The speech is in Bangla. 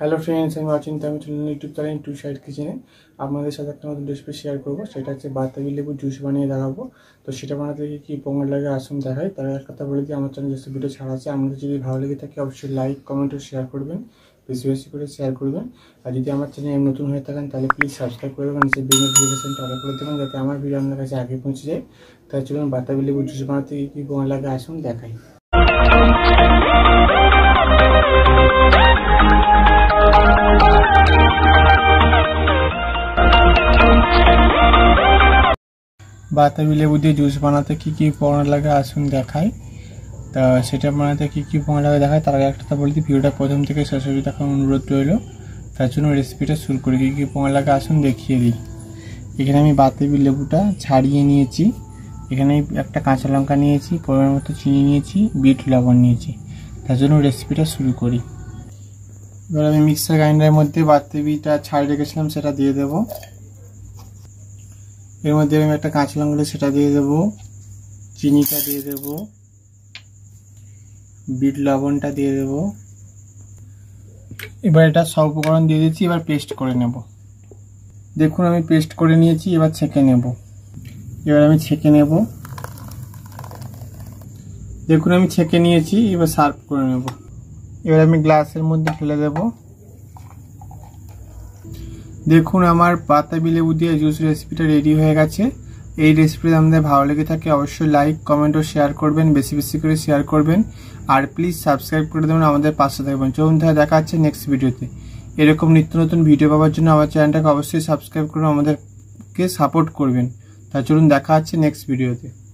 হ্যালো ফ্রেন্ডস আমি অচিন্তা আমি চলে ইউটিউব চ্যানেল টু সাইড কিচেনে আপনাদের সাথে একটা নতুন রেসিপি শেয়ার করবো সেটা হচ্ছে বাতাবি লেবু জুস বানিয়ে দেখাবো তো সেটা বানাতে গিয়ে কী উপকার লাগে আসুন দেখায় তার এক কথা বলে দিই আমার চ্যানেল যেসব ভিডিও ছাড়া আছে আমাদের যদি ভালো লেগে থাকে অবশ্যই লাইক কমেন্ট ও শেয়ার করবেন বেশি বেশি করে শেয়ার করবেন আর যদি আমার চ্যানেল নতুন হয়ে থাকেন তাহলে প্লিজ সাবস্ক্রাইব করে দেবেন সেই বিল নোটিফিকেশানটা অর্ডার করে দেবেন যাতে আমার ভিডিও আপনার কাছে আগে পৌঁছে যায় তাই চলুন বাতাবি লেবু জুস বানাতে গিয়ে কী উপকার লাগে আসুন দেখায় বাতাবি লেবু দিয়ে জুস বানাতে কী কী উপকরণ লাগে আসুন দেখাই তা সেটা বানাতে কী কী উপকরণ লাগে দেখায় তার আগে একটা কথা দিই ভিডিওটা প্রথম থেকে শেষ হয়ে দেখার অনুরোধ রইল তার জন্য রেসিপিটা শুরু করি কী কী উপকরণ লাগে আসুন দেখিয়ে দিই এখানে আমি বাতাবি লেবুটা ছাড়িয়ে নিয়েছি এখানে একটা কাঁচা লঙ্কা নিয়েছি পরিমাণ মতো চিনি নিয়েছি বিট লবণ নিয়েছি তার জন্য রেসিপিটা শুরু করি এবার আমি মিক্সার গ্রাইন্ডারের মধ্যে বাতাবিটা ছাড়িয়ে রেখেছিলাম সেটা দিয়ে দেবো এর মধ্যে আমি একটা কাঁচা লঙ্কা সেটা দিয়ে দেব চিনিটা দিয়ে দেব বিট লবণটা দিয়ে দেব এবার এটা সব উপকরণ দিয়ে দিচ্ছি এবার পেস্ট করে নেব দেখুন আমি পেস্ট করে নিয়েছি এবার ছেঁকে নেব এবার আমি ছেঁকে নেব দেখুন আমি ছেঁকে নিয়েছি এবার সার্ভ করে নেব এবার আমি গ্লাসের মধ্যে ফেলে দেবো দেখুন আমার পাতাবি লেবু দিয়ে জুস রেসিপিটা রেডি হয়ে গেছে এই রেসিপিটা আমাদের ভালো লেগে থাকে অবশ্যই লাইক কমেন্ট ও শেয়ার করবেন বেশি বেশি করে শেয়ার করবেন আর প্লিজ সাবস্ক্রাইব করে দেবেন আমাদের পাশে থাকবেন চলুন তাহলে দেখা হচ্ছে নেক্সট ভিডিওতে এরকম নিত্য নতুন ভিডিও পাওয়ার জন্য আমার চ্যানেলটাকে অবশ্যই সাবস্ক্রাইব করে আমাদেরকে সাপোর্ট করবেন তা চলুন দেখা হচ্ছে নেক্সট ভিডিওতে